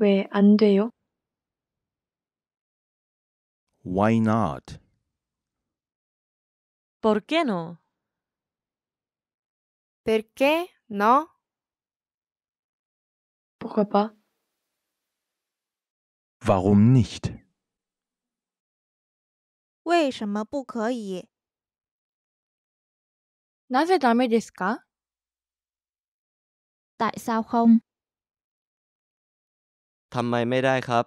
왜 돼요? Why not? ¿Por qué no? Perché no? Pourquoi pas? Warum nicht? Tại sao không? ทำไมไม่ได้ครับ